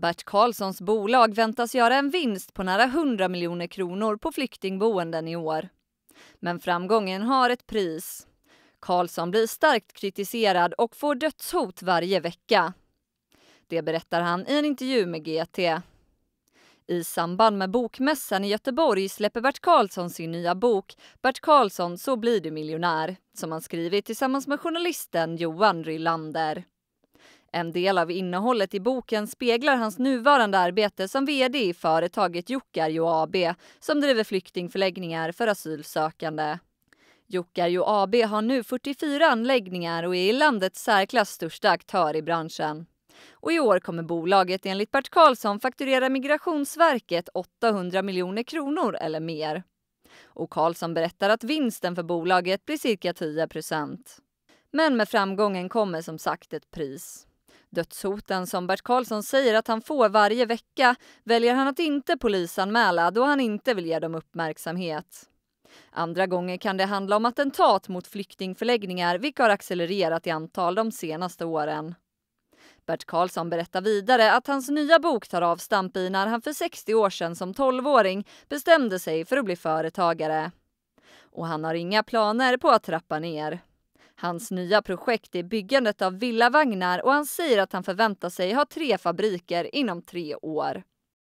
Bert Karlssons bolag väntas göra en vinst på nära 100 miljoner kronor på flyktingboenden i år. Men framgången har ett pris. Karlsson blir starkt kritiserad och får dödshot varje vecka. Det berättar han i en intervju med GT. I samband med Bokmässan i Göteborg släpper Bert Karlsson sin nya bok Bert Karlsson, så blir du miljonär som han skrivit tillsammans med journalisten Johan Rylander. En del av innehållet i boken speglar hans nuvarande arbete som vd i företaget Jokarjo AB som driver flyktingförläggningar för asylsökande. Jokarjo AB har nu 44 anläggningar och är landets särklass största aktör i branschen. Och I år kommer bolaget enligt Bert Karlsson fakturera Migrationsverket 800 miljoner kronor eller mer. Och Karlsson berättar att vinsten för bolaget blir cirka 10 Men med framgången kommer som sagt ett pris. Dödshoten som Bert Karlsson säger att han får varje vecka väljer han att inte polisanmäla då han inte vill ge dem uppmärksamhet. Andra gånger kan det handla om attentat mot flyktingförläggningar vilka har accelererat i antal de senaste åren. Bert Karlsson berättar vidare att hans nya bok tar avstamp i när han för 60 år sedan som 12-åring bestämde sig för att bli företagare. Och han har inga planer på att trappa ner. Hans nya projekt är byggandet av villavagnar och han säger att han förväntar sig ha tre fabriker inom tre år.